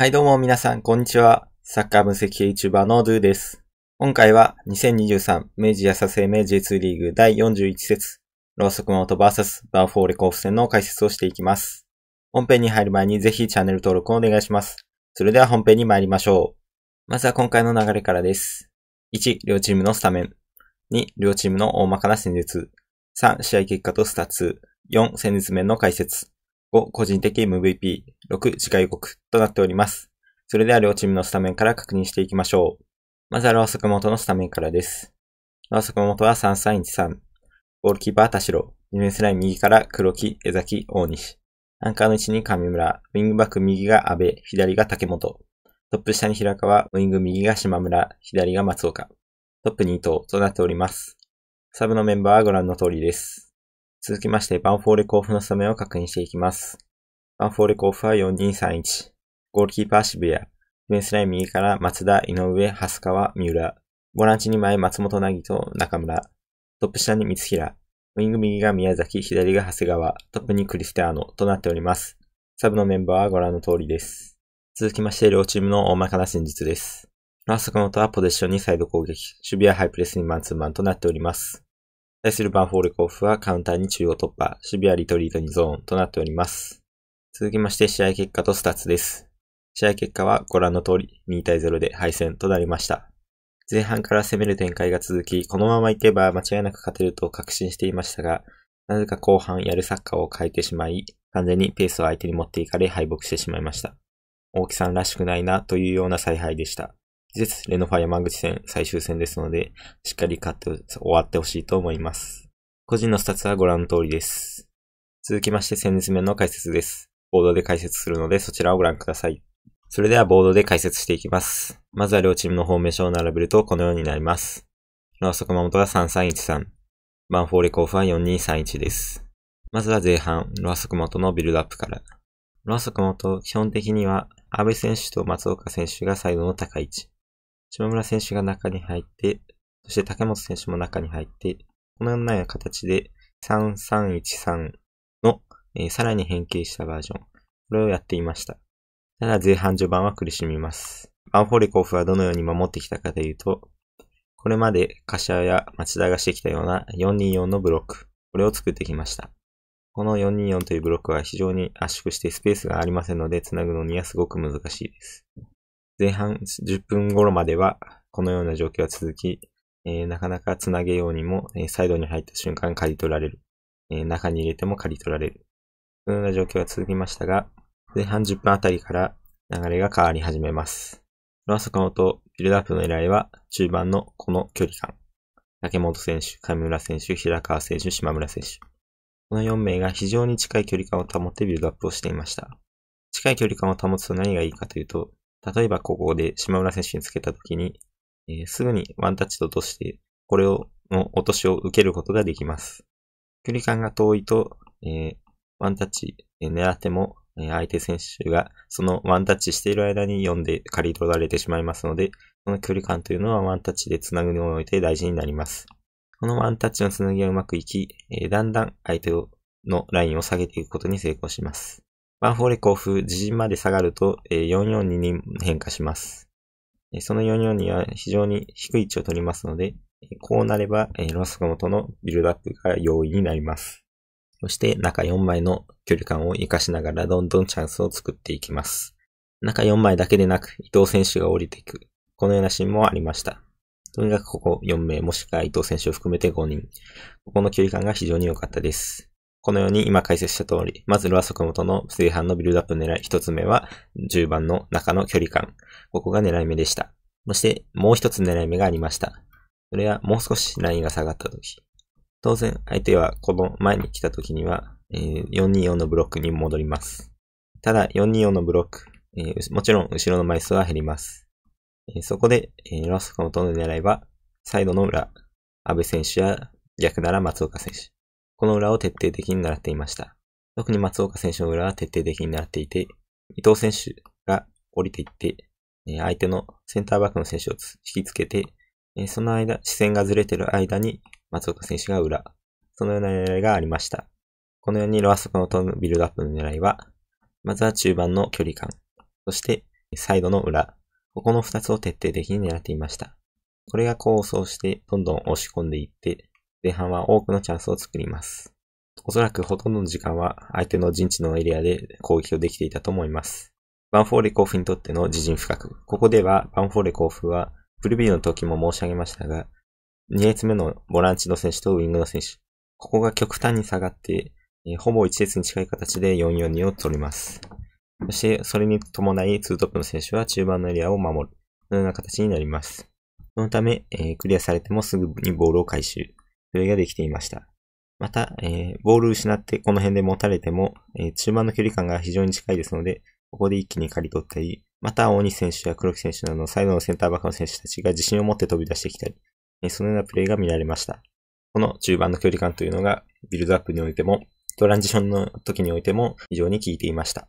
はい、どうも皆さん、こんにちは。サッカー分析 YouTuber のドゥです。今回は2023明治安生命 J2 リーグ第41節、ローソクマート VS バーフォーレ甲府戦の解説をしていきます。本編に入る前にぜひチャンネル登録をお願いします。それでは本編に参りましょう。まずは今回の流れからです。1、両チームのスタメン。2、両チームの大まかな戦術。3、試合結果とスタッツ。4、戦術面の解説。5、個人的 MVP。6、次回予告となっております。それでは両チームのスタメンから確認していきましょう。まずはロー坂本のスタメンからです。ロー坂本は3313。ゴールキーパー田代。ディフェンスライン右から黒木、江崎、大西。アンカーの位置に上村。ウィングバック右が安部、左が竹本。トップ下に平川、ウィング右が島村、左が松岡。トップ2頭となっております。サブのメンバーはご覧の通りです。続きまして、バンフォーレ甲府のスタメンを確認していきます。バンフォーレ甲府は4231。ゴールキーパー渋谷。ディフェンスライン右から松田、井上、蓮川、三浦。ボランチ2枚松本凪と中村。トップ下に三平。ウィング右が宮崎、左が長谷川。トップにクリスティアーノとなっております。サブのメンバーはご覧の通りです。続きまして、両チームの大まかな戦術です。フランスコノトはポゼッションにサイド攻撃、守備はハイプレスにマンツーマンとなっております。対するバンフォールコーフはカウンターに中央突破、シビアリトリートにゾーンとなっております。続きまして試合結果とスタッツです。試合結果はご覧の通り2対0で敗戦となりました。前半から攻める展開が続き、このままいけば間違いなく勝てると確信していましたが、なぜか後半やるサッカーを変えてしまい、完全にペースを相手に持っていかれ敗北してしまいました。大木さんらしくないなというような采配でした。事実、レノファ山口戦最終戦ですので、しっかり勝って終わってほしいと思います。個人のスタッツはご覧の通りです。続きまして戦術面の解説です。ボードで解説するのでそちらをご覧ください。それではボードで解説していきます。まずは両チームのフォーメーションを並べるとこのようになります。ロアソマモトが3313。バンフォーレコーフは4231です。まずは前半、ロアソマモトのビルドアップから。ロアソマモト、基本的には、安部選手と松岡選手がサイドの高い位置。島村選手が中に入って、そして竹本選手も中に入って、このような形で3313の、えー、さらに変形したバージョン、これをやっていました。ただ前半序盤は苦しみます。バンフォレコフはどのように守ってきたかというと、これまで柏や町田がしてきたような424のブロック、これを作ってきました。この424というブロックは非常に圧縮してスペースがありませんので、繋ぐのにはすごく難しいです。前半10分頃まではこのような状況が続き、えー、なかなかつなげようにも、えー、サイドに入った瞬間刈り取られる。えー、中に入れても刈り取られる。このような状況が続きましたが、前半10分あたりから流れが変わり始めます。ロアソカのとビルドアップの狙いは中盤のこの距離感。竹本選手、上村選手、平川選手、島村選手。この4名が非常に近い距離感を保ってビルドアップをしていました。近い距離感を保つと何がいいかというと、例えばここで島村選手につけたときに、えー、すぐにワンタッチと落として、これを、の落としを受けることができます。距離感が遠いと、えー、ワンタッチ、狙っても、え相手選手がそのワンタッチしている間に読んで刈り取られてしまいますので、この距離感というのはワンタッチで繋ぐにおいて大事になります。このワンタッチの繋ぎがうまくいき、えだんだん相手のラインを下げていくことに成功します。ワンフォーレ甲府、自陣まで下がると、えー、442に変化します。えその442は非常に低い位置を取りますので、こうなれば、えロスコとのビルドアップが容易になります。そして中4枚の距離感を活かしながらどんどんチャンスを作っていきます。中4枚だけでなく伊藤選手が降りていく。このようなシーンもありました。とにかくここ4名もしくは伊藤選手を含めて5人。ここの距離感が非常に良かったです。このように今解説した通り、ロズルコモ元の炊飯のビルドアップ狙い。一つ目は10番の中の距離感。ここが狙い目でした。そしてもう一つ狙い目がありました。それはもう少しラインが下がった時。当然相手はこの前に来た時には、え424のブロックに戻ります。ただ424のブロック、えもちろん後ろの枚数は減ります。えそこで、えアスコモトの狙いは、サイドの裏、安部選手や逆なら松岡選手。この裏を徹底的に狙っていました。特に松岡選手の裏は徹底的に狙っていて、伊藤選手が降りていって、相手のセンターバックの選手を引きつけて、その間、視線がずれてる間に松岡選手が裏。そのような狙いがありました。このようにロアソコのトムビルドアップの狙いは、まずは中盤の距離感、そしてサイドの裏、ここの2つを徹底的に狙っていました。これが構想してどんどん押し込んでいって、前半は多くのチャンスを作ります。おそらくほとんどの時間は相手の陣地のエリアで攻撃をできていたと思います。バンフォーレ甲府にとっての自陣深く。ここではバンフォーレ甲府はプルビーの時も申し上げましたが、2列目のボランチの選手とウィングの選手。ここが極端に下がって、えー、ほぼ1列に近い形で442を取ります。そして、それに伴い、2トップの選手は中盤のエリアを守る。のような形になります。そのため、えー、クリアされてもすぐにボールを回収。プレイができていました。また、えー、ボール失ってこの辺で持たれても、えー、中盤の距離感が非常に近いですので、ここで一気に刈り取ったり、また大西選手や黒木選手などのサイドのセンターバックの選手たちが自信を持って飛び出してきたり、えー、そのようなプレイが見られました。この中盤の距離感というのが、ビルドアップにおいても、トランジションの時においても非常に効いていました。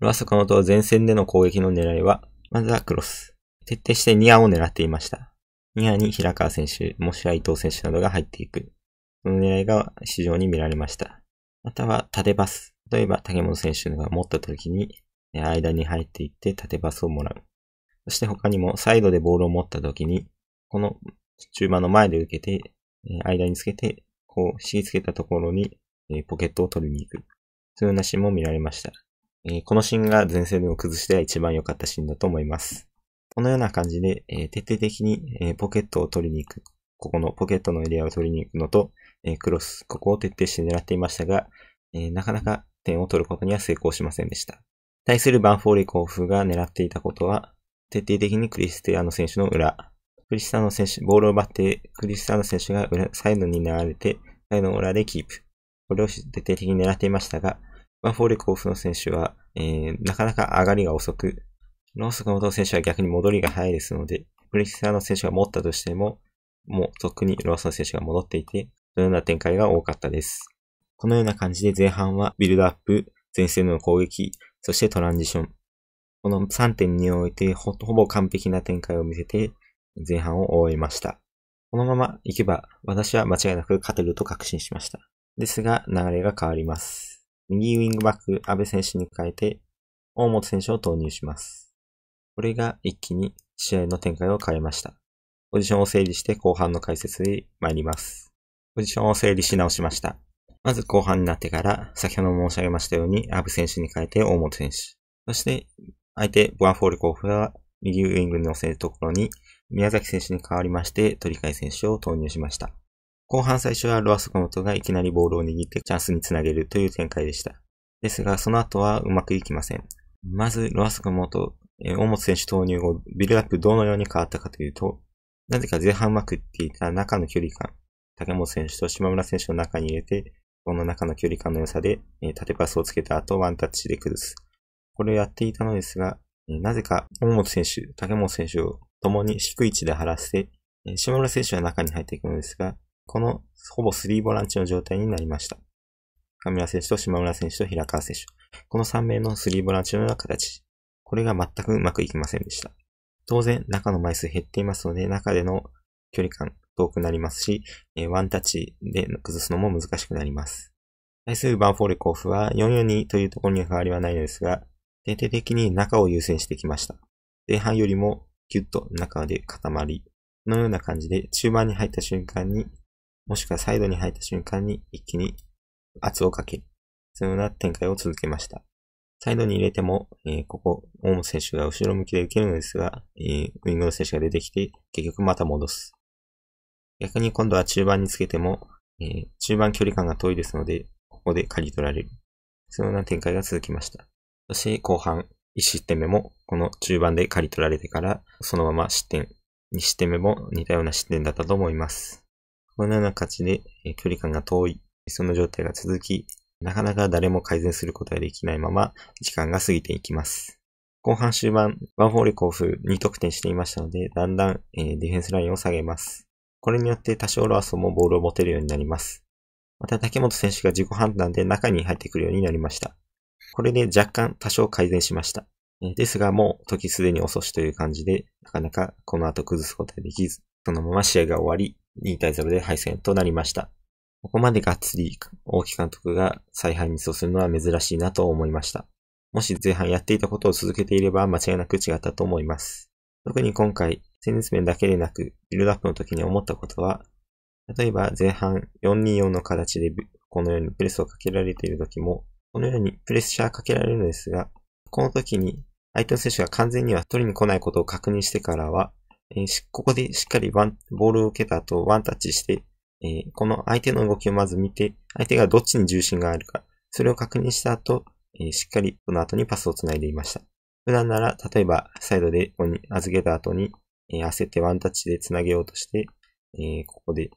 ロアソカノと前線での攻撃の狙いは、まずはクロス。徹底してニアを狙っていました。ニアに平川選手、もしくは伊藤選手などが入っていく。その狙いが市場に見られました。または縦バス。例えば竹本選手が持った時に、間に入っていって縦バスをもらう。そして他にもサイドでボールを持った時に、この中盤の前で受けて、間につけて、こう、敷きつけたところにポケットを取りに行く。そういうようなシーンも見られました。このシーンが前線を崩しては一番良かったシーンだと思います。このような感じで、えー、徹底的に、えー、ポケットを取りに行く。ここのポケットのエリアを取りに行くのと、えー、クロス、ここを徹底して狙っていましたが、えなかなか点を取ることには成功しませんでした。対するバンフォーレ甲府が狙っていたことは、徹底的にクリスティアーノ選手の裏。クリステのアーノ選手、ボールを奪って、クリステのアーノ選手が裏サイドに流れて、サイドの裏でキープ。これを徹底的に狙っていましたが、バンフォーレ甲府の選手は、えー、なかなか上がりが遅く、ローソクの元選手は逆に戻りが早いですので、レリシャーの選手が持ったとしても、もう特にローソン選手が戻っていて、そのような展開が多かったです。このような感じで前半はビルドアップ、前線の攻撃、そしてトランジション。この3点においてほぼ完璧な展開を見せて、前半を終えました。このまま行けば、私は間違いなく勝てると確信しました。ですが、流れが変わります。右ウィングバック、安部選手に変えて、大本選手を投入します。これが一気に試合の展開を変えました。ポジションを整理して後半の解説に参ります。ポジションを整理し直しました。まず後半になってから、先ほど申し上げましたように、アブ選手に変えて大本選手。そして、相手、ボアフォール甲フは右ウイングに乗せるところに、宮崎選手に代わりまして、鳥海選手を投入しました。後半最初はロアスコモトがいきなりボールを握ってチャンスにつなげるという展開でした。ですが、その後はうまくいきません。まず、ロアスコモトえー、大本選手投入後、ビルドアップどのように変わったかというと、なぜか前半うまくっていた中の距離感、竹本選手と島村選手の中に入れて、この中の距離感の良さで、えー、縦パスをつけた後、ワンタッチで崩す。これをやっていたのですが、えー、なぜか、大本選手、竹本選手を共に低い位置で張らせて、えー、島村選手は中に入っていくのですが、このほぼ3ボランチの状態になりました。神村選手と島村選手と平川選手。この3名の3ボランチのような形。これが全くうまくいきませんでした。当然、中の枚数減っていますので、中での距離感遠くなりますし、えワンタッチで崩すのも難しくなります。対するバンフォーレ甲府は442というところには変わりはないのですが、徹底的に中を優先してきました。前半よりもキュッと中で固まり、このような感じで中盤に入った瞬間に、もしくはサイドに入った瞬間に一気に圧をかけ、そのような展開を続けました。サイドに入れても、えー、ここ、大ム選手が後ろ向きで受けるのですが、えー、ウィングの選手が出てきて、結局また戻す。逆に今度は中盤につけても、えー、中盤距離感が遠いですので、ここで刈り取られる。そのような展開が続きました。そして後半、1失点目も、この中盤で刈り取られてから、そのまま失点。2失点目も似たような失点だったと思います。このような形で、え距離感が遠い、その状態が続き、なかなか誰も改善することができないまま、時間が過ぎていきます。後半終盤、ワンフォール甲府2得点していましたので、だんだん、えー、ディフェンスラインを下げます。これによって多少ロアソもボールを持てるようになります。また竹本選手が自己判断で中に入ってくるようになりました。これで若干多少改善しました。ですがもう時すでに遅しという感じで、なかなかこの後崩すことができず、そのまま試合が終わり、2対0で敗戦となりました。ここまでがっつり大木監督が再配にそうするのは珍しいなと思いました。もし前半やっていたことを続けていれば間違いなく違ったと思います。特に今回、戦術面だけでなく、ビルドアップの時に思ったことは、例えば前半424の形でこのようにプレスをかけられている時も、このようにプレッシャーかけられるのですが、この時に相手の選手が完全には取りに来ないことを確認してからは、ここでしっかりボールを受けた後ワンタッチしてえー、この相手の動きをまず見て、相手がどっちに重心があるか、それを確認した後、えー、しっかりこの後にパスを繋いでいました。普段なら、例えば、サイドでここに預けた後に、えー、焦ってワンタッチで繋げようとして、えここで、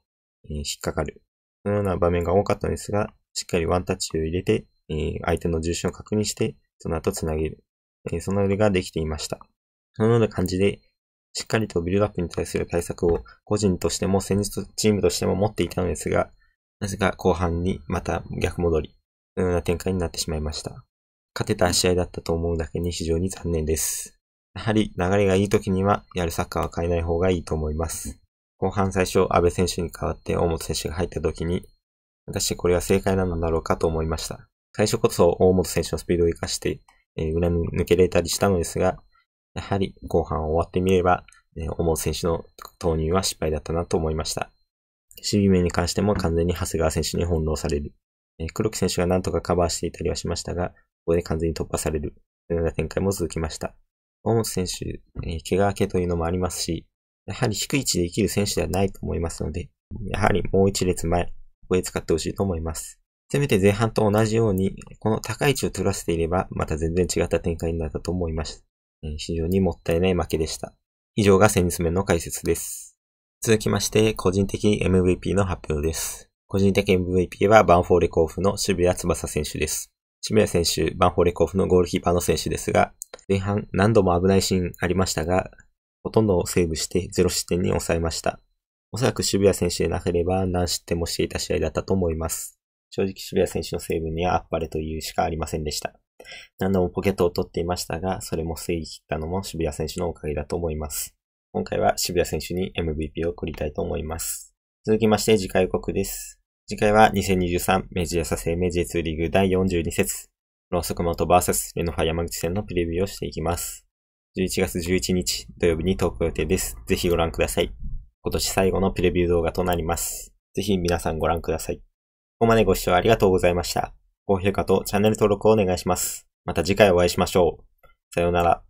え引っかかる。そのような場面が多かったんですが、しっかりワンタッチを入れて、え相手の重心を確認して、その後繋げる。えその腕ができていました。そのような感じで、しっかりとビルドアップに対する対策を個人としても戦術チームとしても持っていたのですが、なぜか後半にまた逆戻り、のような展開になってしまいました。勝てた試合だったと思うだけに非常に残念です。やはり流れがいい時にはやるサッカーは変えない方がいいと思います。後半最初、安部選手に代わって大本選手が入った時に、私これは正解なのだろうかと思いました。最初こそ大本選手のスピードを活かして、えー、裏に抜けられたりしたのですが、やはり後半終わってみれば、えー、思う選手の投入は失敗だったなと思いました。守備面に関しても完全に長谷川選手に翻弄される。え黒木選手が何とかカバーしていたりはしましたが、ここで完全に突破される。というような展開も続きました。大本選手、えー、怪我明けというのもありますし、やはり低い位置で生きる選手ではないと思いますので、やはりもう一列前、ここで使ってほしいと思います。せめて前半と同じように、この高い位置を取らせていれば、また全然違った展開になったと思いました。非常にもったいない負けでした。以上が戦術面の解説です。続きまして、個人的 MVP の発表です。個人的 MVP はバンフォーレ甲府の渋谷翼選手です。渋谷選手、バンフォーレ甲府のゴールキーパーの選手ですが、前半何度も危ないシーンありましたが、ほとんどセーブして0失点に抑えました。おそらく渋谷選手でなければ何失点もしていた試合だったと思います。正直渋谷選手のセーブにはあっぱれというしかありませんでした。何度もポケットを取っていましたが、それも防ぎ切ったのも渋谷選手のおかげだと思います。今回は渋谷選手に MVP を送りたいと思います。続きまして次回予告です。次回は2023明治朝生明治 J2 リーグ第42節、ローソクモト VS レノファ山口戦のプレビューをしていきます。11月11日土曜日に投稿予定です。ぜひご覧ください。今年最後のプレビュー動画となります。ぜひ皆さんご覧ください。ここまでご視聴ありがとうございました。高評価とチャンネル登録をお願いします。また次回お会いしましょう。さようなら。